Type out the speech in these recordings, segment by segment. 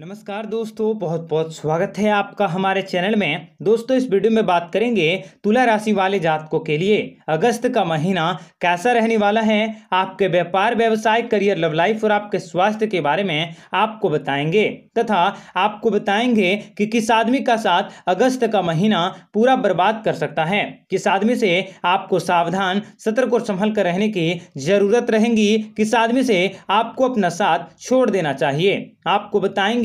नमस्कार दोस्तों बहुत बहुत स्वागत है आपका हमारे चैनल में दोस्तों इस वीडियो में बात करेंगे तुला राशि वाले जातकों के लिए अगस्त का महीना कैसा रहने वाला है आपके व्यापार व्यवसाय करियर लव लाइफ और आपके स्वास्थ्य के बारे में आपको बताएंगे तथा आपको बताएंगे कि किस आदमी का साथ अगस्त का महीना पूरा बर्बाद कर सकता है किस आदमी से आपको सावधान सतर्क और संभल कर रहने की जरूरत रहेगी किस आदमी से आपको अपना साथ छोड़ देना चाहिए आपको बताएंगे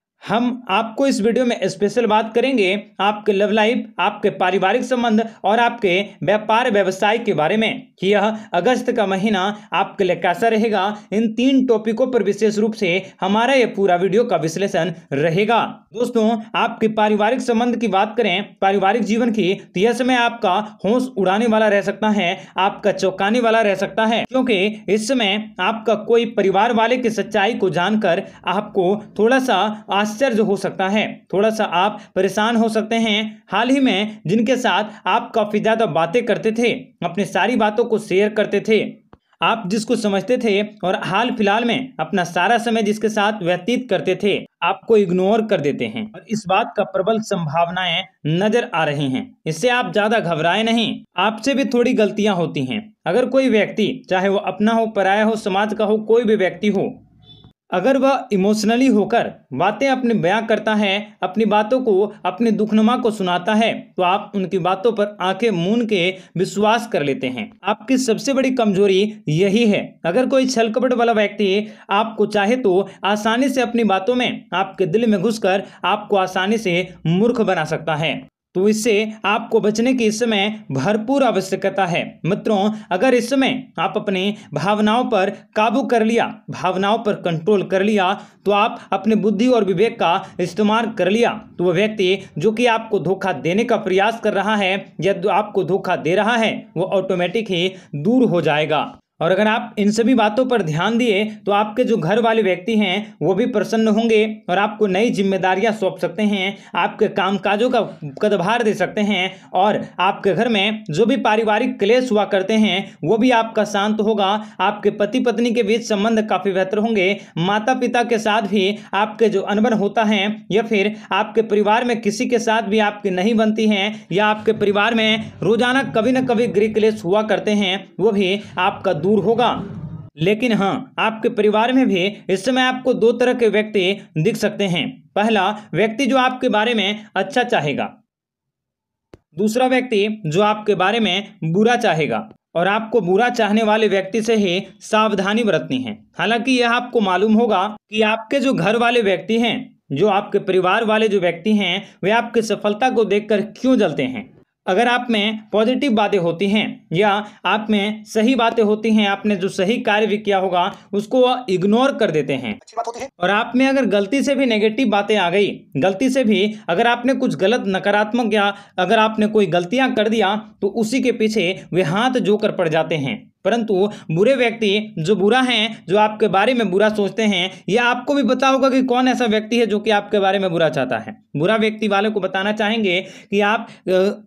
हम आपको इस वीडियो में स्पेशल बात करेंगे आपके लव लाइफ आपके पारिवारिक संबंध और आपके व्यापार व्यवसाय के बारे में यह अगस्त का महीना आपके लिए कैसा रहेगा इन तीन टॉपिकों पर विशेष रूप से हमारा यह पूरा वीडियो का विश्लेषण रहेगा दोस्तों आपके पारिवारिक संबंध की बात करें पारिवारिक जीवन की तो यह समय आपका होश उड़ाने वाला रह सकता है आपका चौकाने वाला रह सकता है क्योंकि इस समय आपका कोई परिवार वाले की सच्चाई को जानकर आपको थोड़ा सा आश्चर्य हो सकता है थोड़ा सा आप परेशान हो सकते हैं हाल ही में जिनके साथ आप काफ़ी ज़्यादा बातें करते थे अपनी सारी बातों को शेयर करते थे आप जिसको समझते थे और हाल फिलहाल में अपना सारा समय जिसके साथ व्यतीत करते थे आपको इग्नोर कर देते हैं और इस बात का प्रबल संभावनाएं नजर आ रही हैं इससे आप ज्यादा घबराए नहीं आपसे भी थोड़ी गलतियां होती हैं अगर कोई व्यक्ति चाहे वो अपना हो पराया हो समाज का हो कोई भी व्यक्ति हो अगर वह इमोशनली होकर बातें अपने बयां करता है अपनी बातों को अपने दुखनुमा को सुनाता है तो आप उनकी बातों पर आंखें मून के विश्वास कर लेते हैं आपकी सबसे बड़ी कमजोरी यही है अगर कोई छल कपट वाला व्यक्ति आपको चाहे तो आसानी से अपनी बातों में आपके दिल में घुसकर आपको आसानी से मूर्ख बना सकता है तो इससे आपको बचने की इस समय भरपूर आवश्यकता है मित्रों अगर इस समय आप अपने भावनाओं पर काबू कर लिया भावनाओं पर कंट्रोल कर लिया तो आप अपने बुद्धि और विवेक का इस्तेमाल कर लिया तो वह व्यक्ति जो कि आपको धोखा देने का प्रयास कर रहा है या आपको धोखा दे रहा है वो ऑटोमेटिक ही दूर हो जाएगा और अगर आप इन सभी बातों पर ध्यान दिए तो आपके जो घर वाले व्यक्ति हैं वो भी प्रसन्न होंगे और आपको नई जिम्मेदारियां सौंप सकते हैं आपके कामकाजों का कदभार दे सकते हैं और आपके घर में जो भी पारिवारिक क्लेश हुआ करते हैं वो भी आपका शांत होगा आपके पति पत्नी के बीच संबंध काफ़ी बेहतर होंगे माता पिता के साथ भी आपके जो अनबन होता है या फिर आपके परिवार में किसी के साथ भी आपकी नहीं बनती हैं या आपके परिवार में रोजाना कभी ना कभी गृह क्लेश हुआ करते हैं वो भी आपका दूर दूर होगा लेकिन हाँ आपके परिवार में भी इस समय आपको दो तरह के व्यक्ति दिख सकते हैं पहला व्यक्ति जो आपके बारे में अच्छा चाहेगा दूसरा व्यक्ति जो आपके बारे में बुरा चाहेगा और आपको बुरा चाहने वाले व्यक्ति से ही सावधानी बरतनी है हालांकि यह आपको मालूम होगा कि आपके जो घर वाले व्यक्ति हैं जो आपके परिवार वाले जो व्यक्ति हैं वे आपकी सफलता को देखकर क्यों जलते हैं अगर आप में पॉजिटिव बातें होती हैं या आप में सही बातें होती हैं आपने जो सही कार्य भी किया होगा उसको वह इग्नोर कर देते हैं और आप में अगर गलती से भी नेगेटिव बातें आ गई गलती से भी अगर आपने कुछ गलत नकारात्मक या अगर आपने कोई गलतियां कर दिया तो उसी के पीछे वे हाथ जोकर पड़ जाते हैं परंतु बुरे व्यक्ति जो बुरा हैं जो आपके बारे में बुरा सोचते हैं या आपको भी बता होगा कि कौन ऐसा व्यक्ति है जो कि आपके बारे में बुरा चाहता है बुरा व्यक्ति वालों को बताना चाहेंगे कि आप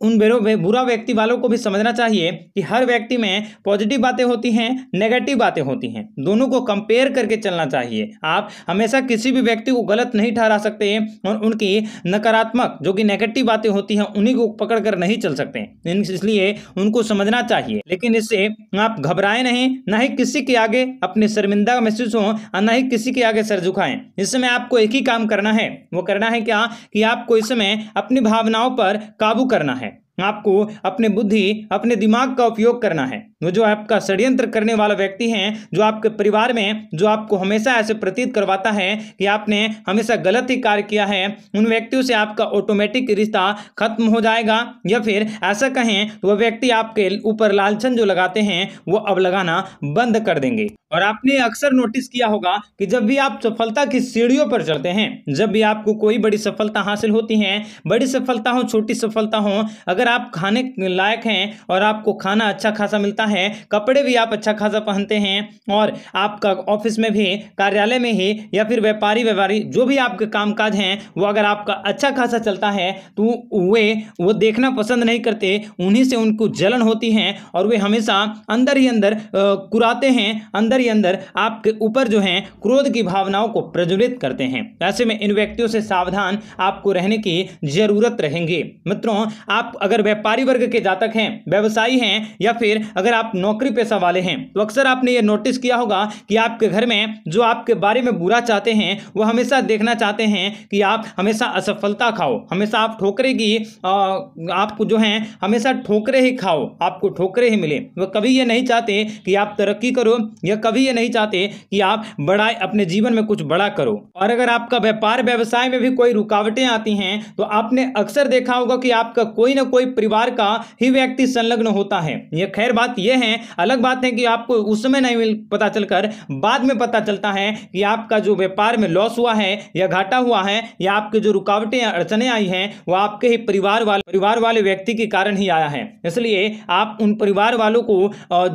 उन बेरो बुरा व्यक्ति वालों को भी समझना चाहिए कि हर व्यक्ति में पॉजिटिव बातें होती हैं नेगेटिव बातें होती हैं दोनों को कंपेयर करके चलना चाहिए आप हमेशा किसी भी व्यक्ति को गलत नहीं ठहरा सकते और उनकी नकारात्मक जो कि नेगेटिव बातें होती हैं उन्हीं को पकड़ कर नहीं चल सकते इसलिए उनको समझना चाहिए लेकिन इससे आप घबराएं नहीं ना ही किसी के आगे अपने शर्मिंदा महसूस हो और ना ही किसी के आगे सर झुकाएं इस समय आपको एक ही काम करना है वो करना है क्या कि आपको इस समय अपनी भावनाओं पर काबू करना है आपको अपने बुद्धि अपने दिमाग का उपयोग करना है वो जो आपका षड्यंत्र करने वाला व्यक्ति है जो आपके परिवार में जो आपको हमेशा ऐसे प्रतीत करवाता है कि आपने हमेशा गलत ही कार्य किया है उन व्यक्तियों से आपका ऑटोमेटिक रिश्ता खत्म हो जाएगा या फिर ऐसा कहें तो वह व्यक्ति आपके ऊपर लालचन जो लगाते हैं वो अब लगाना बंद कर देंगे और आपने अक्सर नोटिस किया होगा कि जब भी आप सफलता की सीढ़ियों पर चढ़ते हैं जब भी आपको कोई बड़ी सफलता हासिल होती है बड़ी सफलता हो छोटी सफलता हो अगर अगर आप खाने लायक हैं और आपको खाना अच्छा खासा मिलता है कपड़े भी आप अच्छा खासा पहनते हैं और आपका ऑफिस में भी कार्यालय में ही या फिर व्यापारी व्यापारी जो भी आपके कामकाज हैं वो अगर आपका अच्छा खासा चलता है तो वे वो देखना पसंद नहीं करते उन्हीं से उनको जलन होती है और वे हमेशा अंदर ही अंदर कुराते हैं अंदर ही अंदर आपके ऊपर जो है क्रोध की भावनाओं को प्रज्वलित करते हैं ऐसे में इन व्यक्तियों से सावधान आपको रहने की जरूरत रहेंगी मित्रों आप अगर अगर व्यापारी वर्ग के जातक हैं व्यवसायी हैं या फिर अगर आप नौकरी पेशा वाले हैं तो अक्सर आपने ये नोटिस किया होगा कि आपके घर में जो आपके बारे में बुरा चाहते हैं वो हमेशा देखना चाहते हैं कि आप हमेशा असफलता खाओ हमेशा आप ठोकरे की आपको जो है हमेशा ठोकरे ही खाओ आपको ठोकरे ही मिले वह कभी ये नहीं चाहते कि आप तरक्की करो या कभी ये नहीं चाहते कि आप बड़ा अपने जीवन में कुछ बड़ा करो और अगर आपका व्यापार व्यवसाय में भी कोई रुकावटें आती हैं तो आपने अक्सर देखा होगा कि आपका कोई ना कोई कोई परिवार का ही व्यक्ति संलग्न होता है यह खैर बात यह है अलग बात है कि आपको उस समय नहीं मिल पता चलकर बाद में पता चलता है कि आपका जो व्यापार में लॉस हुआ है या घाटा हुआ है या आपके जो रुकावटें या अड़चने आई हैं वो आपके ही परिवार वाले परिवार वाले व्यक्ति के कारण ही आया है इसलिए आप उन परिवार वालों को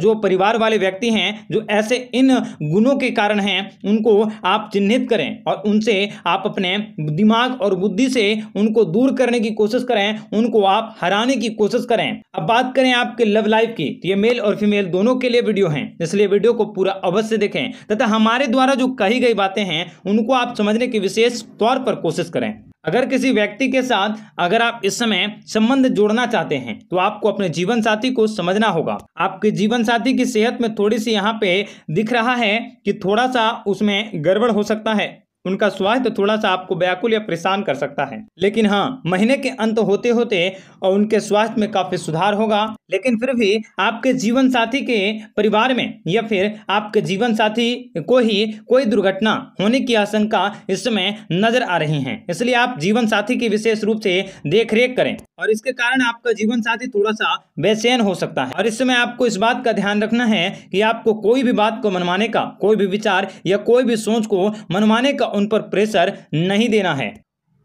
जो परिवार वाले व्यक्ति हैं जो ऐसे इन गुणों के कारण हैं उनको आप चिन्हित करें और उनसे आप अपने दिमाग और बुद्धि से उनको दूर करने की कोशिश करें उनको आप हरा बढ़ाने की कोशिश करें अब बात करें आपके लव लाइफ की तो ये मेल और फीमेल दोनों के लिए वीडियो है इसलिए वीडियो को पूरा अवश्य देखें तथा हमारे द्वारा जो कही गई बातें हैं उनको आप समझने की विशेष तौर पर कोशिश करें अगर किसी व्यक्ति के साथ अगर आप इस समय संबंध जोड़ना चाहते हैं तो आपको अपने जीवन साथी को समझना होगा आपके जीवन साथी की सेहत में थोड़ी सी यहाँ पे दिख रहा है कि थोड़ा सा उसमें गड़बड़ हो सकता है उनका स्वास्थ्य थोड़ा सा आपको व्याकुल या परेशान कर सकता है लेकिन हाँ महीने के अंत होते होते और उनके स्वास्थ्य में काफी सुधार होगा लेकिन फिर भी आपके जीवन साथी के परिवार में या फिर आपके जीवन साथी को ही कोई दुर्घटना होने की आशंका इस समय नजर आ रही है इसलिए आप जीवन साथी की विशेष रूप से देख करें और इसके कारण आपका जीवन साथी थोड़ा सा बेचैन हो सकता है और इस समय आपको इस बात का ध्यान रखना है कि आपको कोई भी बात को मनवाने का कोई भी विचार या कोई भी सोच को मनवाने का उन पर प्रेशर नहीं देना है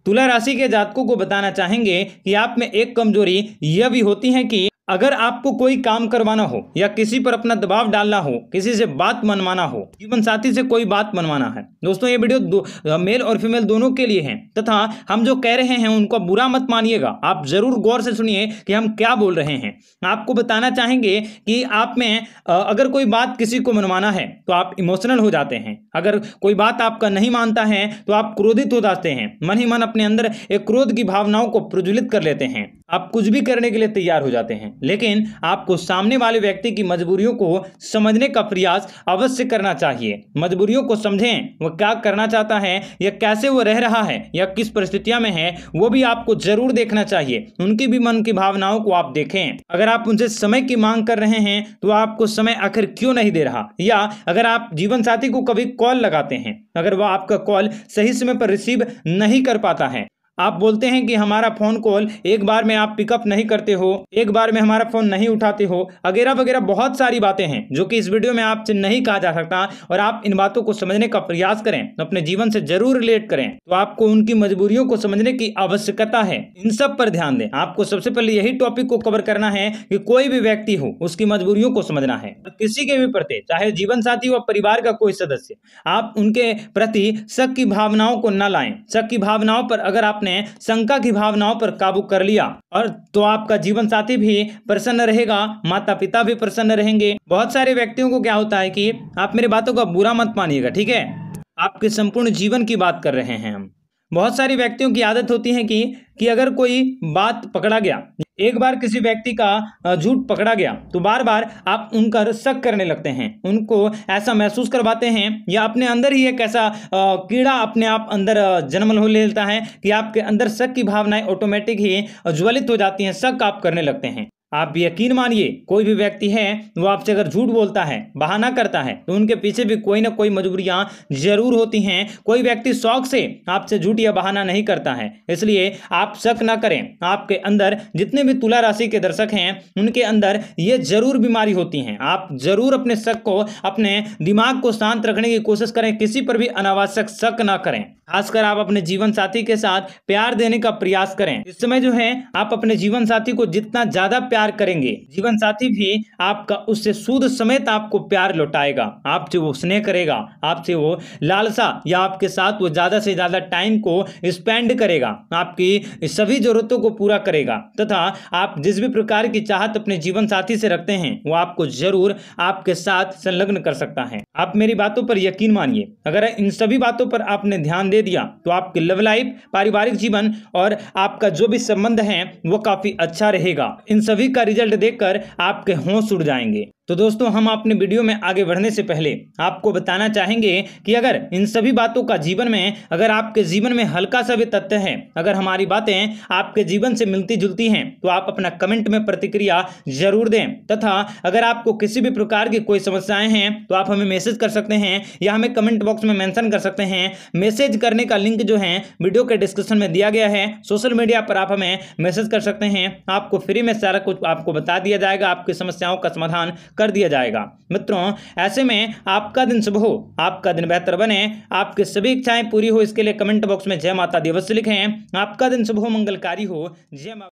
तुला राशि के जातकों को बताना चाहेंगे कि आप में एक कमजोरी यह भी होती है कि अगर आपको कोई काम करवाना हो या किसी पर अपना दबाव डालना हो किसी से बात मनवाना हो जीवन साथी से कोई बात मनवाना है दोस्तों ये वीडियो दो मेल और फीमेल दोनों के लिए है तथा हम जो कह रहे हैं उनको बुरा मत मानिएगा आप जरूर गौर से सुनिए कि हम क्या बोल रहे हैं आपको बताना चाहेंगे कि आप में अगर कोई बात किसी को मनवाना है तो आप इमोशनल हो जाते हैं अगर कोई बात आपका नहीं मानता है तो आप क्रोधित हो जाते हैं मन ही मन अपने अंदर एक क्रोध की भावनाओं को प्रज्वलित कर लेते हैं आप कुछ भी करने के लिए तैयार हो जाते हैं लेकिन आपको सामने वाले व्यक्ति की मजबूरियों को समझने का प्रयास अवश्य करना चाहिए मजबूरियों को समझें वह क्या करना चाहता है या कैसे वो रह रहा है या किस परिस्थितियां में है वो भी आपको जरूर देखना चाहिए उनकी भी मन की भावनाओं को आप देखें अगर आप उनसे समय की मांग कर रहे हैं तो आपको समय आखिर क्यों नहीं दे रहा या अगर आप जीवन साथी को कभी कॉल लगाते हैं अगर वह आपका कॉल सही समय पर रिसीव नहीं कर पाता है आप बोलते हैं कि हमारा फ़ोन कॉल एक बार में आप पिकअप नहीं करते हो एक बार में हमारा फ़ोन नहीं उठाते हो वगैरह वगैरह बहुत सारी बातें हैं जो कि इस वीडियो में आपसे नहीं कहा जा सकता और आप इन बातों को समझने का प्रयास करें अपने जीवन से जरूर रिलेट करें तो आपको उनकी मजबूरियों को समझने की आवश्यकता है इन सब पर ध्यान दें आपको सबसे पहले यही टॉपिक को कवर करना है कि कोई भी व्यक्ति हो उसकी मजबूरियों को समझना है किसी के भी प्रति चाहे जीवन साथी व परिवार का कोई सदस्य आप उनके प्रति शक की भावनाओं को न लाए शक की भावनाओं पर अगर आप आपने शंका की भावनाओं पर काबू कर लिया और तो आपका जीवन साथी भी प्रसन्न रहेगा माता पिता भी प्रसन्न रहेंगे बहुत सारे व्यक्तियों को क्या होता है कि आप मेरी बातों का बुरा मत मानिएगा ठीक है आपके संपूर्ण जीवन की बात कर रहे हैं हम बहुत सारी व्यक्तियों की आदत होती है कि कि अगर कोई बात पकड़ा गया एक बार किसी व्यक्ति का झूठ पकड़ा गया तो बार बार आप उन पर शक करने लगते हैं उनको ऐसा महसूस करवाते हैं या अपने अंदर ही एक ऐसा कीड़ा अपने आप अंदर जन्म हो लेता है कि आपके अंदर शक की भावनाएं ऑटोमेटिक ही ज्वलित हो जाती हैं शक आप करने लगते हैं आप यकीन मानिए कोई भी व्यक्ति है वो आपसे अगर झूठ बोलता है बहाना करता है तो उनके पीछे भी कोई ना कोई मजबूरियाँ जरूर होती हैं कोई व्यक्ति शौक से आपसे झूठ या बहाना नहीं करता है इसलिए आप शक ना करें आपके अंदर जितने भी तुला राशि के दर्शक हैं उनके अंदर ये जरूर बीमारी होती हैं आप जरूर अपने शक को अपने दिमाग को शांत रखने की कोशिश करें किसी पर भी अनावश्यक शक ना करें खासकर आप अपने जीवन साथी के साथ प्यार देने का प्रयास करें इस समय जो है आप अपने जीवन साथी को जितना ज्यादा प्यार करेंगे जीवन साथी भी आपका उससे सूद समेत आपको प्यार लौटाएगा आपसे वो स्नेह करेगा आपसे वो लालसा या आपके साथ वो ज्यादा से ज्यादा टाइम को स्पेंड करेगा आपकी सभी जरूरतों को पूरा करेगा तथा आप जिस भी प्रकार की चाहत अपने जीवन साथी से रखते हैं वो आपको जरूर आपके साथ संलग्न कर सकता है आप मेरी बातों पर यकीन मानिए अगर इन सभी बातों पर आपने ध्यान दे दिया तो आपकी लव लाइफ पारिवारिक जीवन और आपका जो भी संबंध है वो काफ़ी अच्छा रहेगा इन सभी का रिजल्ट देखकर आपके होश उड़ जाएंगे तो दोस्तों हम अपने वीडियो में आगे बढ़ने से पहले आपको बताना चाहेंगे कि अगर इन सभी बातों का जीवन में अगर आपके जीवन में हल्का सा भी तथ्य है अगर हमारी बातें आपके जीवन से मिलती जुलती हैं तो आप अपना कमेंट में प्रतिक्रिया जरूर दें तथा अगर आपको किसी भी प्रकार की कोई समस्याएं हैं तो आप हमें मैसेज कर सकते हैं या हमें कमेंट बॉक्स में मैंसन कर सकते हैं मैसेज करने का लिंक जो है वीडियो के डिस्क्रिप्शन में दिया गया है सोशल मीडिया पर आप हमें मैसेज कर सकते हैं आपको फ्री में सारा कुछ आपको बता दिया जाएगा आपकी समस्याओं का समाधान कर दिया जाएगा मित्रों ऐसे में आपका दिन शुभ हो आपका दिन बेहतर बने आपकी सभी इच्छाएं पूरी हो इसके लिए कमेंट बॉक्स में जय माता दिवस लिखें आपका दिन शुभ हो मंगलकारी हो जय